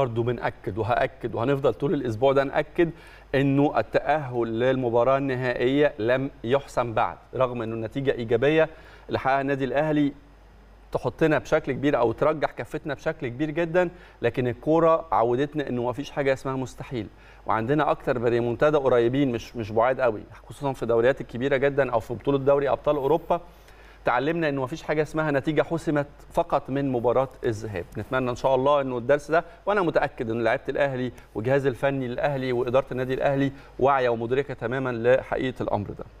برضه بنأكد وهأكد وهنفضل طول الأسبوع ده نأكد أنه التأهل للمباراة النهائية لم يحسم بعد رغم أنه النتيجة إيجابية اللي حققها النادي الأهلي تحطنا بشكل كبير أو ترجح كفتنا بشكل كبير جدا لكن الكورة عودتنا أنه ما فيش حاجة اسمها مستحيل وعندنا أكتر بريمونتادا قريبين مش مش بعاد قوي خصوصا في الدوريات الكبيرة جدا أو في بطولة دوري أبطال أوروبا تعلمنا انه مفيش حاجه اسمها نتيجه حسمت فقط من مباراه الذهاب نتمنى ان شاء الله انه الدرس ده وانا متاكد ان لعيبه الاهلي والجهاز الفني للاهلي واداره النادي الاهلي واعيه ومدركه تماما لحقيقه الامر ده